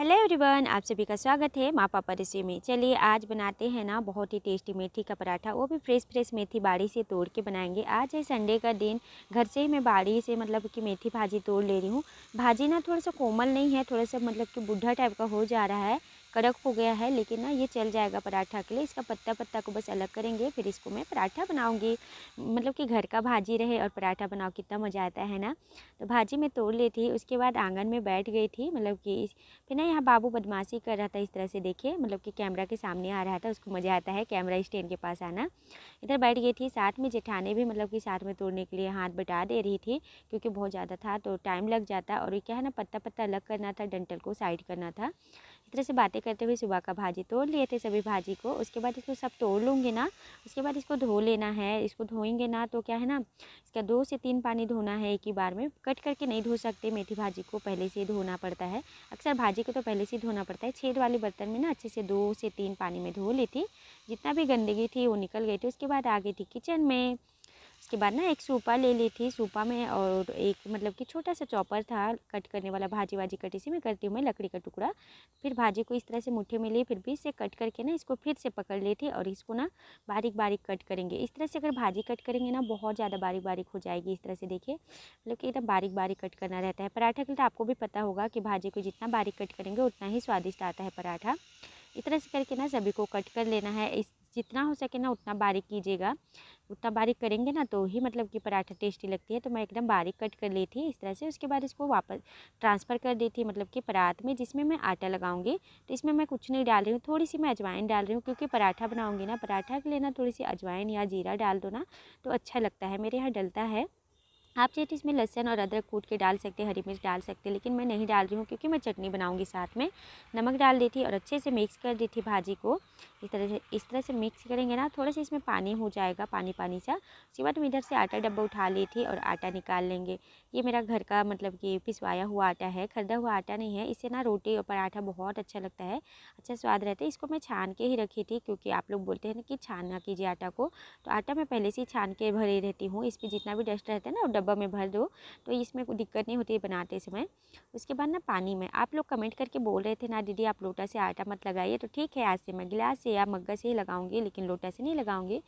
hello everyone आप सभी का स्वागत है मापा पापा में चलिए आज बनाते हैं ना बहुत ही टेस्टी मेथी का पराठा वो भी फ्रेश फ्रेश मेथी बाड़ी से तोड़ के बनाएंगे आज है संडे का दिन घर से ही मैं बाड़ी से मतलब कि मेथी भाजी तोड़ ले रही हूँ भाजी ना थोड़ा सा कोमल नहीं है थोड़ा सा मतलब कि बुढ़ा टाइप का हो जा रहा है कड़क हो गया है लेकिन ना ये चल जाएगा पराठा के लिए इसका पत्ता पत्ता को बस अलग करेंगे फिर इसको मैं पराठा बनाऊँगी मतलब कि घर का भाजी रहे और पराठा बनाओ कितना मज़ा आता है ना तो भाजी मैं तोड़ ली थी उसके बाद आंगन में बैठ गई थी मतलब कि फिर ना यहाँ बाबू बदमाशी कर रहा था इस तरह से देखिए मतलब कि कैमरा के सामने आ रहा था उसको मज़ा आता है कैमरा स्टैंड के पास आना इधर बैठ गई थी साथ में जेठाने भी मतलब कि साथ में तोड़ने के लिए हाथ बटा दे रही थी क्योंकि बहुत ज़्यादा था तो टाइम लग जाता और क्या है ना पत्ता पत्ता अलग करना था डंटल को साइड करना था इस तरह से बातें करते हुए सुबह का भाजी तोड़ लिए थे सभी भाजी को उसके बाद इसको सब तोड़ लूँगी ना उसके बाद इसको धो लेना है इसको धोएंगे ना तो क्या है ना इसका दो से तीन पानी धोना है एक ही बार में कट करके नहीं धो सकते मेथी भाजी को पहले से धोना पड़ता है अक्सर भाजी को तो पहले से धोना पड़ता है छेद वाले बर्तन में ना अच्छे से दो से तीन पानी में धो ली थी जितना भी गंदगी थी वो निकल गई थी उसके बाद आ गई थी किचन में उसके बाद ना एक सूपा ले ली थी सूपा में और एक मतलब कि छोटा सा चॉपर था कट करने वाला भाजी वाजी कट इसी में करती हूँ मैं लकड़ी का टुकड़ा फिर भाजी को इस तरह से मुट्ठी में ली फिर भी इसे कट करके ना इसको फिर से पकड़ ली थी और इसको ना बारीक बारीक कट करेंगे इस तरह से अगर भाजी कट करेंगे ना बहुत ज़्यादा बारीक बारीक हो जाएगी इस तरह से देखिए मतलब कि एकदम बारीक बारीक कट करना रहता है पराठा के लिए तो आपको भी पता होगा कि भाजी को जितना बारीक कट करेंगे उतना ही स्वादिष्ट आता है पराठा इस तरह से करके ना सभी को कट कर लेना है इस जितना हो सके ना उतना बारीक कीजिएगा उतना बारीक करेंगे ना तो ही मतलब कि पराठा टेस्टी लगती है तो मैं एकदम बारीक कट कर ली थी इस तरह से उसके बाद इसको वापस ट्रांसफ़र कर दी थी मतलब कि परात में जिसमें मैं आटा लगाऊंगी तो इसमें मैं कुछ नहीं डाल रही हूँ थोड़ी सी मैं अजवाइन डाल रही हूँ क्योंकि पराठा बनाऊँगी ना पराठा के लिए ना थोड़ी सी अजवाइन या जीरा डाल दो ना तो अच्छा लगता है मेरे यहाँ डलता है आप चाहे तो इसमें लहसन और अदरक कूट के डाल सकते हैं हरी मिर्च डाल सकते हैं लेकिन मैं नहीं डाल रही हूँ क्योंकि मैं चटनी बनाऊँगी साथ में नमक डाल दी थी और अच्छे से मिक्स कर दी थी भाजी को इस तरह से इस तरह से मिक्स करेंगे ना थोड़ा सा इसमें पानी हो जाएगा पानी पानी सा उसके बाद मैं इधर से आटा डब्बा उठा ली थी और आटा निकाल लेंगे ये मेरा घर का मतलब कि पिसवाया हुआ आटा है खरीदा हुआ आटा नहीं है इससे ना रोटी और पराठा बहुत अच्छा लगता है अच्छा स्वाद रहता है इसको मैं छान के ही रखी थी क्योंकि आप लोग बोलते हैं ना कि छान कीजिए आटा को तो आटा मैं पहले से ही छान के भरी रहती हूँ इस पर जितना भी डस्ट रहता है ना डब्बा में भर दो तो इसमें कोई दिक्कत नहीं होती है बनाते समय उसके बाद ना पानी में आप लोग कमेंट करके बोल रहे थे ना दीदी आप लोटा से आटा मत लगाइए तो ठीक है आज से मैं गिलास से या मग्गा से ही लगाऊंगी लेकिन लोटा से नहीं लगाऊंगी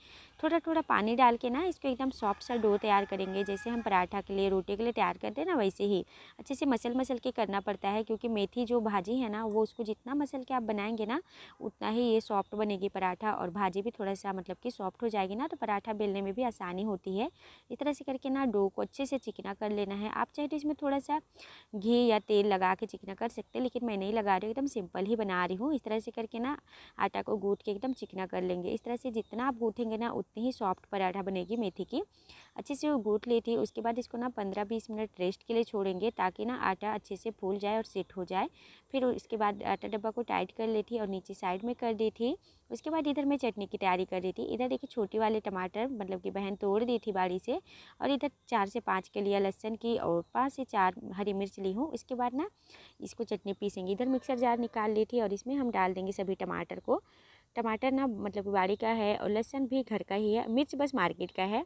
थोड़ा थोड़ा पानी डाल के ना इसको एकदम सॉफ्ट सा डो तैयार करेंगे जैसे हम पराठा के लिए रोटी के लिए तैयार करते हैं ना वैसे ही अच्छे से मसल मसल के करना पड़ता है क्योंकि मेथी जो भाजी है ना वो उसको जितना मसल के आप बनाएंगे ना उतना ही ये सॉफ्ट बनेगी पराठा और भाजी भी थोड़ा सा मतलब कि सॉफ्ट हो जाएगी ना तो पराठा बेलने में भी आसानी होती है इस तरह से करके ना डो को अच्छे से चिकना कर लेना है आप चाहे तो इसमें थोड़ा सा घी या तेल लगा के चिकना कर सकते हैं लेकिन मैं नहीं लगा रही हूँ एकदम सिंपल ही बना रही हूँ इस तरह से करके ना आटा को गूँथ के एकदम चिकना कर लेंगे इस तरह से जितना आप गूँथेंगे ना उतनी ही सॉफ्ट पराठा बनेगी मेथी की अच्छे से वो गूट ली थी उसके बाद इसको ना पंद्रह बीस मिनट रेस्ट के लिए छोड़ेंगे ताकि ना आटा अच्छे से फूल जाए और सेट हो जाए फिर इसके बाद आटा डब्बा को टाइट कर ली थी और नीचे साइड में कर दी थी उसके बाद इधर मैं चटनी की तैयारी कर रही थी इधर देखिए छोटी वाले टमाटर मतलब कि बहन तोड़ दी थी बाड़ी से और इधर चार से पाँच के लिए लहसुन की और पाँच से चार हरी मिर्च ली हूँ उसके बाद ना इसको चटनी पीसेंगे इधर मिक्सर जार निकाल ली थी और इसमें हम डाल देंगे सभी टमाटर को टमाटर ना मतलब बाड़ी का है और लहसन भी घर का ही है मिर्च बस मार्केट का है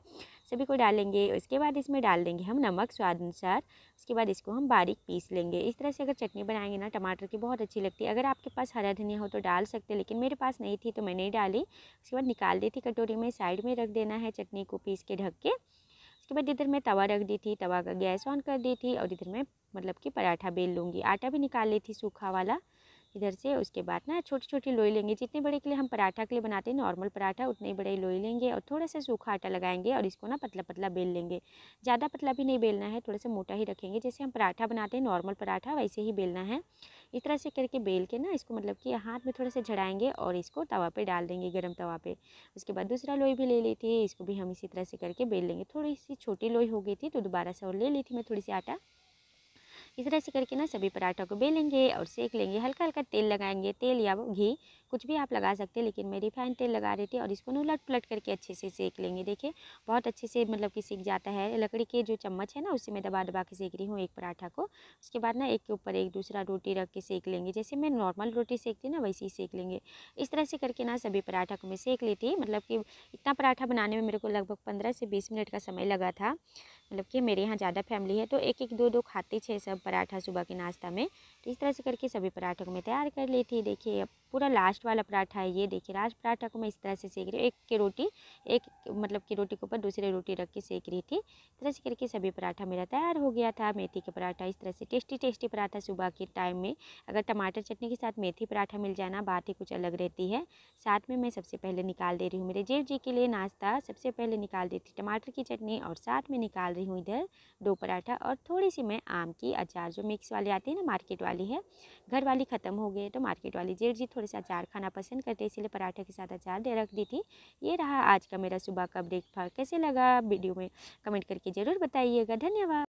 सभी को डालेंगे उसके बाद इसमें डाल देंगे हम नमक स्वाद अनुसार उसके बाद इसको हम बारीक पीस लेंगे इस तरह से अगर चटनी बनाएंगे ना टमाटर की बहुत अच्छी लगती है अगर आपके पास हरा धनिया हो तो डाल सकते लेकिन मेरे पास नहीं थी तो मैं नहीं डाली उसके बाद निकाल दी थी कटोरी में साइड में रख देना है चटनी को पीस के ढक के उसके बाद इधर मैं तवा रख दी थी तवा का गैस ऑन कर दी थी और इधर मैं मतलब कि पराठा बेल लूँगी आटा भी निकाल ली थी सूखा वाला इधर से उसके बाद ना छोटी छोटी लोई लेंगे जितने बड़े के लिए हम पराठा के लिए बनाते हैं नॉर्मल पराठा उतने ही बड़े लोई लेंगे और थोड़ा सा सूखा आटा लगाएंगे और इसको ना पतला पतला बेल लेंगे ज़्यादा पतला भी नहीं बेलना है थोड़ा सा मोटा ही रखेंगे जैसे हम पराठा बनाते हैं नॉर्मल पराठा वैसे ही बेलना है इस तरह से करके बेल के ना इसको मतलब कि हाथ में थोड़ा सा झड़ाएंगे और इसको तवा पर डाल देंगे गर्म तवा पर उसके बाद दूसरा लोई भी ले ली थी इसको भी हम इसी तरह से करके बेल लेंगे थोड़ी सी छोटी लोई हो गई थी तो दोबारा से और ले ली थी मैं थोड़ी सी आटा इस तरह से करके ना सभी पराठा को बेलेंगे और सेक लेंगे हल्का हल्का तेल लगाएंगे तेल या घी कुछ भी आप लगा सकते हैं लेकिन मैं रिफाइन तेल लगा रही थी और इसको ना उलट पलट करके अच्छे से सेक लेंगे देखिए बहुत अच्छे से मतलब कि सेक जाता है लकड़ी के जो चम्मच है ना उससे मैं दबा दबा के सेक रही हूँ एक पराठा को उसके बाद ना एक के ऊपर एक दूसरा रोटी रख के सेक लेंगे जैसे मैं नॉर्मल रोटी सेकती ना वैसे ही सेक लेंगे इस तरह से करके ना सभी पराठा को मैं सेक लेती मतलब कि इतना पराठा बनाने में मेरे को लगभग पंद्रह से बीस मिनट का समय लगा था मतलब कि मेरे यहाँ ज़्यादा फैमिली है तो एक एक दो दो खाते थे सब पराठा सुबह के नाश्ता में तो इस तरह से करके सभी पराठों को मैं तैयार कर ली थी देखिए अब पूरा लास्ट वाला पराठा है ये देखिए लास्ट पराठा को मैं इस तरह से सेक रही हूँ एक की रोटी एक मतलब की रोटी के ऊपर दूसरी रोटी रख के सेक रही थी इस तरह से करके सभी पराठा मेरा तैयार हो गया था मेथी का पराठा इस तरह से टेस्टी टेस्टी पराठा सुबह के टाइम में अगर टमाटर चटनी के साथ मेथी पराठा मिल जाना बात ही कुछ अलग रहती है साथ में मैं सबसे पहले निकाल दे रही हूँ मेरे जेठ जी के लिए नाश्ता सबसे पहले निकाल देती टमाटर की चटनी और साथ में निकाल रही हूँ इधर दो पराठा और थोड़ी सी मैं आम की अचार जो मिक्स वाली आती है ना मार्केट वाली है घर वाली ख़त्म हो गई तो मार्केट वाली जेठ जी थोड़े से अचार खाना पसंद करते हैं इसलिए पराठे के साथ अचार दे रख दी थी ये रहा आज का मेरा सुबह का ब्रेकफास्ट कैसे लगा वीडियो में कमेंट करके ज़रूर बताइएगा धन्यवाद